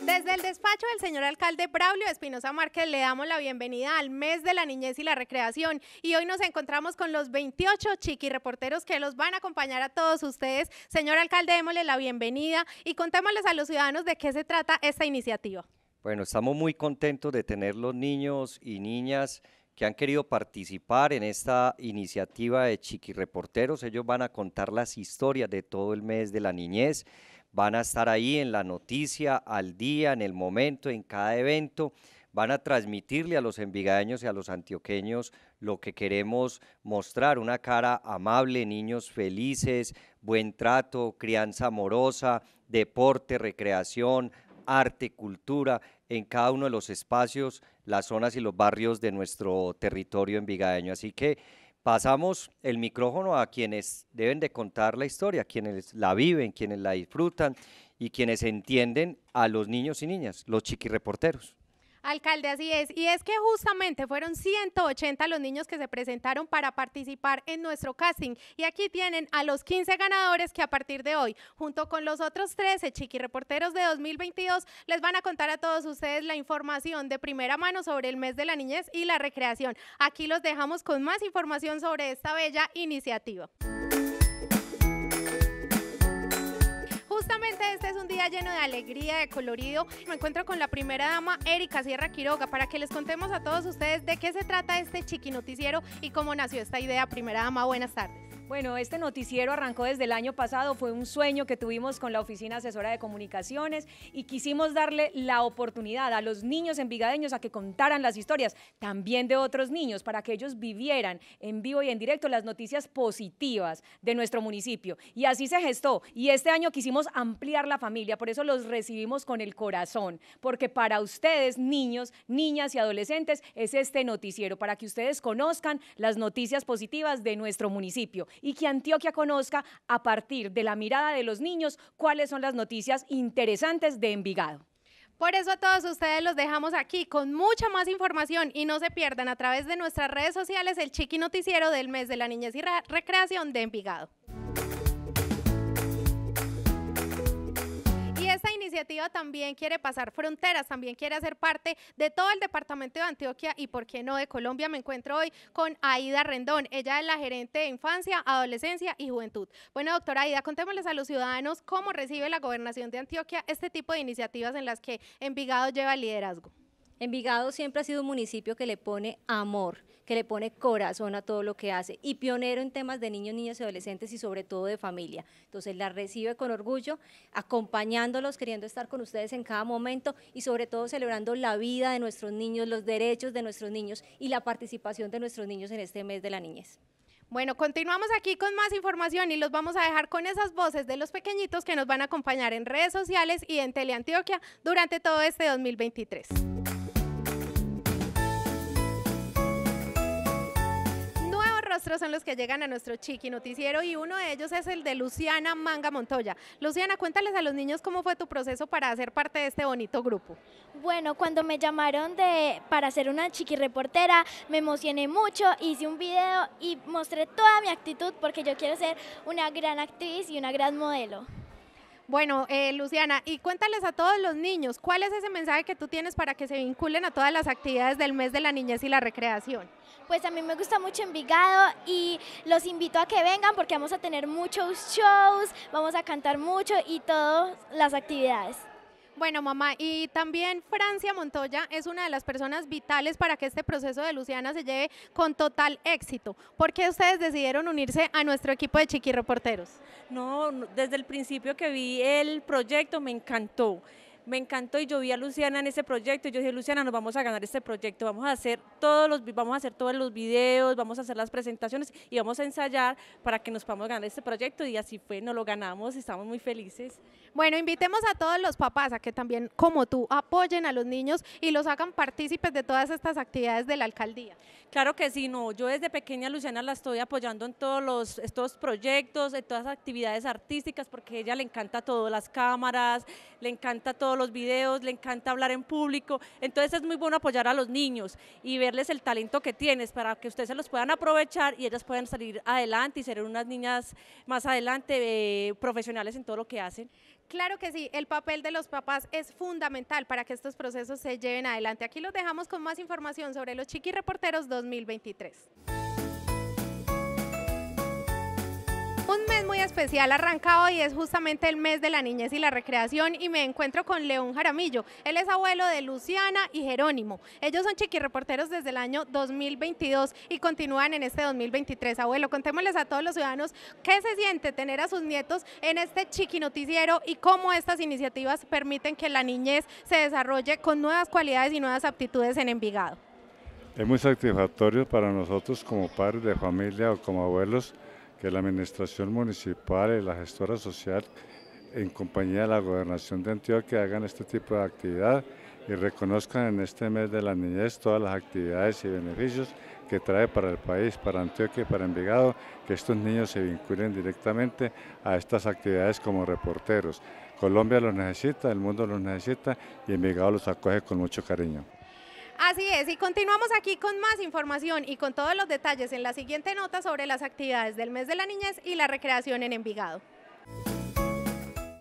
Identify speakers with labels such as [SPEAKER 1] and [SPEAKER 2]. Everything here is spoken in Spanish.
[SPEAKER 1] Desde el despacho del señor alcalde Braulio Espinosa Márquez le damos la bienvenida al mes de la niñez y la recreación y hoy nos encontramos con los 28 chiqui reporteros que los van a acompañar a todos ustedes. Señor alcalde, démosle la bienvenida y contémosles a los ciudadanos de qué se trata esta iniciativa.
[SPEAKER 2] Bueno, estamos muy contentos de tener los niños y niñas que han querido participar en esta iniciativa de Chiqui Reporteros. Ellos van a contar las historias de todo el mes de la niñez van a estar ahí en la noticia, al día, en el momento, en cada evento van a transmitirle a los envigadeños y a los antioqueños lo que queremos mostrar, una cara amable, niños felices, buen trato, crianza amorosa, deporte, recreación, arte, cultura, en cada uno de los espacios, las zonas y los barrios de nuestro territorio envigadeño. Así que pasamos el micrófono a quienes deben de contar la historia, quienes la viven, quienes la disfrutan y quienes entienden a los niños y niñas, los reporteros.
[SPEAKER 1] Alcalde, así es. Y es que justamente fueron 180 los niños que se presentaron para participar en nuestro casting. Y aquí tienen a los 15 ganadores que a partir de hoy, junto con los otros 13 chiqui reporteros de 2022, les van a contar a todos ustedes la información de primera mano sobre el mes de la niñez y la recreación. Aquí los dejamos con más información sobre esta bella iniciativa. Justamente este es un día lleno de alegría, de colorido. Me encuentro con la primera dama, Erika Sierra Quiroga, para que les contemos a todos ustedes de qué se trata este chiqui noticiero y cómo nació esta idea.
[SPEAKER 3] Primera dama, buenas tardes. Bueno, este noticiero arrancó desde el año pasado, fue un sueño que tuvimos con la Oficina Asesora de Comunicaciones y quisimos darle la oportunidad a los niños envigadeños a que contaran las historias también de otros niños para que ellos vivieran en vivo y en directo las noticias positivas de nuestro municipio. Y así se gestó y este año quisimos ampliar la familia, por eso los recibimos con el corazón, porque para ustedes, niños, niñas y adolescentes, es este noticiero para que ustedes conozcan las noticias positivas de nuestro municipio y que Antioquia conozca a partir de la mirada de los niños cuáles son las noticias interesantes de Envigado. Por eso a todos ustedes los dejamos aquí
[SPEAKER 1] con mucha más información y no se pierdan a través de nuestras redes sociales el Chiqui Noticiero del mes de la niñez y recreación de Envigado. iniciativa también quiere pasar fronteras, también quiere hacer parte de todo el departamento de Antioquia y, por qué no, de Colombia. Me encuentro hoy con Aida Rendón. Ella es la gerente de infancia, adolescencia y juventud. Bueno, doctora Aida, contémosles a los ciudadanos cómo
[SPEAKER 3] recibe la gobernación de Antioquia este tipo de iniciativas en las que Envigado lleva liderazgo. Envigado siempre ha sido un municipio que le pone amor, que le pone corazón a todo lo que hace y pionero en temas de niños, niñas y adolescentes y sobre todo de familia. Entonces la recibe con orgullo, acompañándolos, queriendo estar con ustedes en cada momento y sobre todo celebrando la vida de nuestros niños, los derechos de nuestros niños y la participación de nuestros niños en este mes de la niñez.
[SPEAKER 1] Bueno, continuamos aquí con más información y los vamos a dejar con esas voces de los pequeñitos que nos van a acompañar en redes sociales y en Teleantioquia durante todo este 2023. son los que llegan a nuestro chiqui noticiero y uno de ellos es el de Luciana Manga Montoya. Luciana, cuéntales a los niños cómo fue tu proceso para hacer parte de este bonito grupo. Bueno, cuando me llamaron de, para ser una chiqui reportera, me emocioné mucho, hice un video y mostré toda mi actitud porque yo quiero ser una gran actriz y una gran modelo. Bueno, eh, Luciana, y cuéntales a todos los niños, ¿cuál es ese mensaje que tú tienes para que se vinculen a todas las actividades del mes de la niñez y la recreación? Pues a mí me gusta mucho Envigado y los invito a que vengan porque vamos a tener muchos shows, vamos a cantar mucho y todas las actividades. Bueno, mamá, y también Francia Montoya es una de las personas vitales para que este proceso de Luciana se lleve con total éxito. ¿Por qué ustedes decidieron unirse a nuestro equipo de Chiqui Reporteros?
[SPEAKER 3] No, desde el principio que vi el proyecto me encantó me encantó y yo vi a Luciana en ese proyecto y yo dije, Luciana, nos vamos a ganar este proyecto, vamos a hacer todos los, vamos a hacer todos los videos, vamos a hacer las presentaciones y vamos a ensayar para que nos podamos ganar este proyecto y así fue, nos lo ganamos, y estamos muy felices.
[SPEAKER 1] Bueno, invitemos a todos los papás a que también, como tú, apoyen a los niños y los hagan partícipes de todas estas actividades de la alcaldía.
[SPEAKER 3] Claro que sí, no, yo desde pequeña Luciana la estoy apoyando en todos los, estos proyectos, en todas las actividades artísticas, porque a ella le encanta todas las cámaras, le encanta todo los videos, le encanta hablar en público, entonces es muy bueno apoyar a los niños y verles el talento que tienes para que ustedes se los puedan aprovechar y ellas puedan salir adelante y ser unas niñas más adelante eh, profesionales en todo lo que hacen. Claro que sí, el papel de los papás es fundamental para que estos procesos se lleven adelante. Aquí
[SPEAKER 1] los dejamos con más información sobre los Chiqui Reporteros 2023. Un mes muy especial arrancado y es justamente el mes de la niñez y la recreación y me encuentro con León Jaramillo. Él es abuelo de Luciana y Jerónimo. Ellos son reporteros desde el año 2022 y continúan en este 2023. Abuelo, contémosles a todos los ciudadanos qué se siente tener a sus nietos en este chiqui noticiero y cómo estas iniciativas permiten que la niñez se desarrolle con nuevas cualidades y nuevas aptitudes en Envigado.
[SPEAKER 2] Es muy satisfactorio para nosotros como padres de familia o como abuelos que la administración municipal y la gestora social en compañía de la gobernación de Antioquia hagan este tipo de actividad y reconozcan en este mes de la niñez todas las actividades y beneficios que trae para el país, para Antioquia y para Envigado, que estos niños se vinculen directamente a estas actividades como reporteros. Colombia los necesita, el mundo los necesita y Envigado los acoge con mucho cariño.
[SPEAKER 1] Así es, y continuamos aquí con más información y con todos los detalles en la siguiente nota sobre las actividades del mes de la niñez y la recreación en Envigado.